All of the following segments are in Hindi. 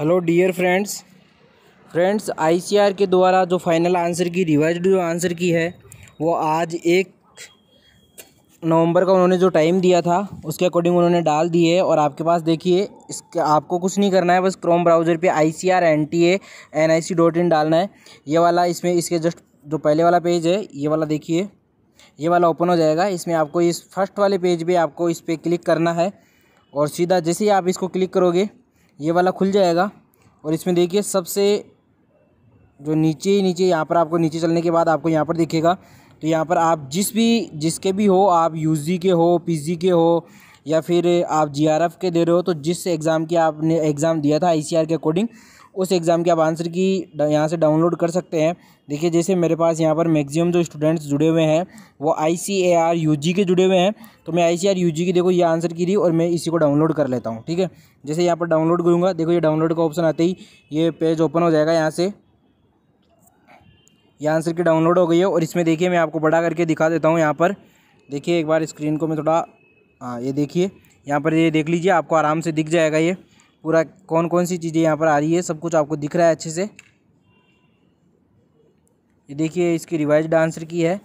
hello dear friends friends ICR के द्वारा जो फाइनल आंसर की रिवाइज जो आंसर की है वो आज एक नवंबर का उन्होंने जो टाइम दिया था उसके अकॉर्डिंग उन्होंने डाल दिए और आपके पास देखिए इसके आपको कुछ नहीं करना है बस क्रोम ब्राउज़र पे I C R N T A N I C dot in डालना है ये वाला इसमें इसके जस्ट जो पहले वाला पेज है ये वाला देखिए ये वाला ओपन हो जाएगा इसमें आपको इस फर्स्ट वाले पेज पर आपको इस पर क्लिक करना है और सीधा जैसे ही आप इसको क्लिक करोगे ये वाला खुल जाएगा और इसमें देखिए सबसे जो नीचे ही नीचे यहाँ पर आपको नीचे चलने के बाद आपको यहाँ पर दिखेगा तो यहाँ पर आप जिस भी जिसके भी हो आप यूजी के हो पीजी के हो या फिर आप जीआरएफ के दे रहे हो तो जिस एग्ज़ाम की आपने एग्ज़ाम दिया था आईसीआर के अकॉर्डिंग उस एग्ज़ाम के आप आंसर की यहाँ से डाउनलोड कर सकते हैं देखिए जैसे मेरे पास यहाँ पर मैक्सिमम जो स्टूडेंट्स जुड़े हुए हैं वो आई सी ए आर यू जी के जुड़े हुए हैं तो मैं आई सी आर यू जी की देखो ये आंसर की रही और मैं इसी को डाउनलोड कर लेता हूँ ठीक है जैसे यहाँ पर डाउनलोड करूँगा देखो ये डाउनलोड का ऑप्शन आते ही ये पेज ओपन हो जाएगा यहाँ से ये आंसर की डाउनलोड हो गई है और इसमें देखिए मैं आपको बड़ा करके दिखा देता हूँ यहाँ पर देखिए एक बार स्क्रीन को मैं थोड़ा हाँ ये देखिए यहाँ पर ये देख लीजिए आपको आराम से दिख जाएगा ये पूरा कौन कौन सी चीज़ें यहाँ पर आ रही है सब कुछ आपको दिख रहा है अच्छे से ये देखिए इसकी रिवाइज आंसर की है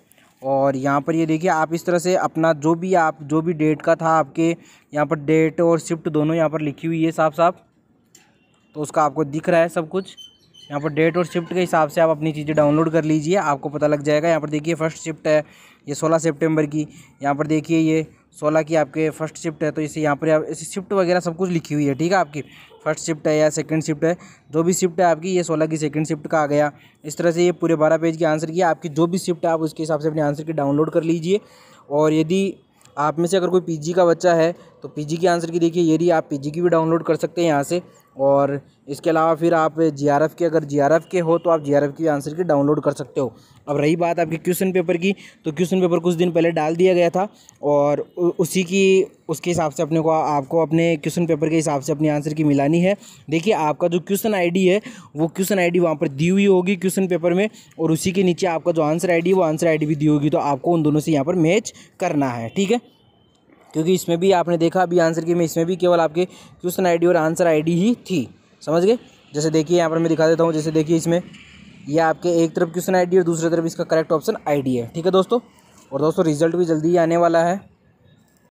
और यहाँ पर ये देखिए आप इस तरह से अपना जो भी आप जो भी डेट का था आपके यहाँ पर डेट और शिफ्ट दोनों यहाँ पर लिखी हुई है साफ साफ तो उसका आपको दिख रहा है सब कुछ यहाँ पर डेट और शिफ्ट के हिसाब से आप अपनी चीज़ें डाउनलोड कर लीजिए आपको पता लग जाएगा यहाँ पर देखिए फर्स्ट शिफ्ट है ये सोलह सेप्टेम्बर की यहाँ पर देखिए ये सोलह की आपके फर्स्ट शिफ्ट है तो इसे यहाँ पर आप इसी शिफ्ट वगैरह सब कुछ लिखी हुई है ठीक है आपकी फर्स्ट शिफ्ट है या सेकंड शिफ्ट है जो भी शिफ्ट है आपकी ये सोलह की सेकंड शिफ्ट का आ गया इस तरह से ये पूरे बारह पेज की आंसर किया आपकी जो भी शिफ्ट है आप उसके हिसाब से अपने आंसर की डाउनलोड कर लीजिए और यदि आप में से अगर कोई पी का बच्चा है तो पीजी की आंसर की देखिए ये रही आप पीजी की भी डाउनलोड कर सकते हैं यहाँ से और इसके अलावा फिर आप जीआरएफ के अगर जीआरएफ के हो तो आप जीआरएफ की आंसर की डाउनलोड कर सकते हो अब रही बात आपके क्वेश्चन पेपर की तो क्वेश्चन पेपर कुछ दिन पहले डाल दिया गया था और उसी की उसके हिसाब से अपने को आपको अपने क्वेश्चन पेपर के हिसाब से अपनी आंसर की मिलानी है देखिए आपका जो क्वेश्चन आई है वो क्वेश्चन आई वहाँ पर दी हुई होगी क्वेश्चन पेपर में और उसी के नीचे आपका जो आंसर आई है वो आंसर आई भी दी होगी तो आपको उन दोनों से यहाँ पर मैच करना है ठीक है क्योंकि इसमें भी आपने देखा अभी आंसर की में इसमें भी केवल आपके क्वेश्चन आईडी और आंसर आईडी ही थी समझ गए जैसे देखिए यहाँ पर मैं दिखा देता हूँ जैसे देखिए इसमें यह आपके एक तरफ क्वेश्चन आईडी और दूसरी तरफ इसका करेक्ट ऑप्शन आईडी है ठीक है दोस्तों और दोस्तों रिजल्ट भी जल्दी ही आने वाला है